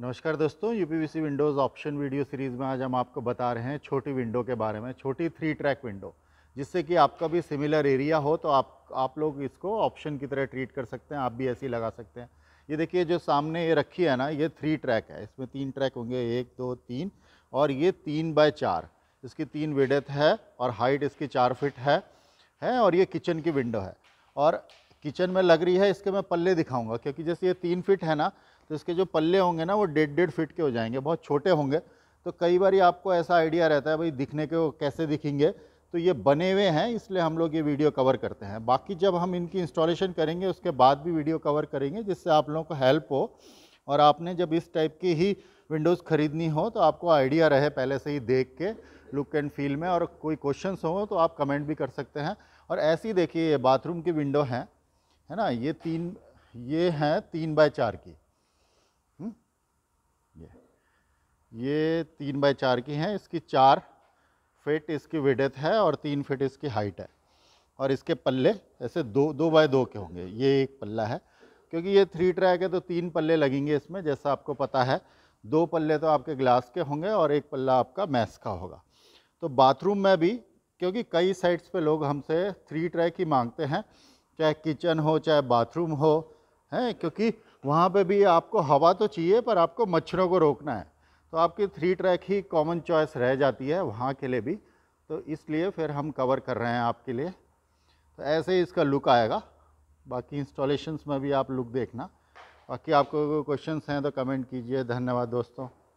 नमस्कार दोस्तों UPVC windows option video series में आज हम आपको बता रहे हैं छोटी विंडो के बारे में छोटी थ्री ट्रैक विंडो जिससे कि आपका भी सिमिलर एरिया हो तो आप आप लोग इसको ऑप्शन की तरह ट्रीट कर सकते हैं आप भी ऐसी लगा सकते हैं ये देखिए जो सामने ये रखी है ना ये थ्री ट्रैक है इसमें तीन ट्रैक होंगे एक दो तीन और ये तीन बाय चार इसकी तीन विडेथ है और हाइट इसकी चार फिट है है और ये किचन की विंडो है और किचन में लग रही है इसके मैं पल्ले दिखाऊंगा क्योंकि जैसे ये तीन फिट है ना तो इसके जो पल्ले होंगे ना वो डेढ़ डेढ़ फिट के हो जाएंगे बहुत छोटे होंगे तो कई बार आपको ऐसा आइडिया रहता है भाई दिखने के वो कैसे दिखेंगे तो ये बने हुए हैं इसलिए हम लोग ये वीडियो कवर करते हैं बाकी जब हम इनकी इंस्टॉलेशन करेंगे उसके बाद भी वीडियो कवर करेंगे जिससे आप लोगों को हेल्प हो और आपने जब इस टाइप की ही विंडोज़ ख़रीदनी हो तो आपको आइडिया रहे पहले से ही देख के लुक एंड फील में और कोई क्वेश्चन हो तो आप कमेंट भी कर सकते हैं और ऐसी देखिए ये बाथरूम की विंडो हैं है ना ये तीन ये हैं तीन बाय चार की ये तीन बाय चार की हैं इसकी चार फिट इसकी विडेथ है और तीन फिट इसकी हाइट है और इसके पल्ले ऐसे दो दो बाय दो के होंगे ये एक पल्ला है क्योंकि ये थ्री ट्रैक है तो तीन पल्ले लगेंगे इसमें जैसा आपको पता है दो पल्ले तो आपके ग्लास के होंगे और एक पल्ला आपका मैस का होगा तो बाथरूम में भी क्योंकि कई साइड्स पे लोग हमसे थ्री ट्रैक ही मांगते हैं चाहे किचन हो चाहे बाथरूम हो हैं क्योंकि वहाँ पे भी आपको हवा तो चाहिए पर आपको मच्छरों को रोकना है तो आपकी थ्री ट्रैक ही कॉमन चॉइस रह जाती है वहाँ के लिए भी तो इसलिए फिर हम कवर कर रहे हैं आपके लिए तो ऐसे ही इसका लुक आएगा बाकी इंस्टॉलेशंस में भी आप लुक देखना बाकी आपको क्वेश्चंस हैं तो कमेंट कीजिए धन्यवाद दोस्तों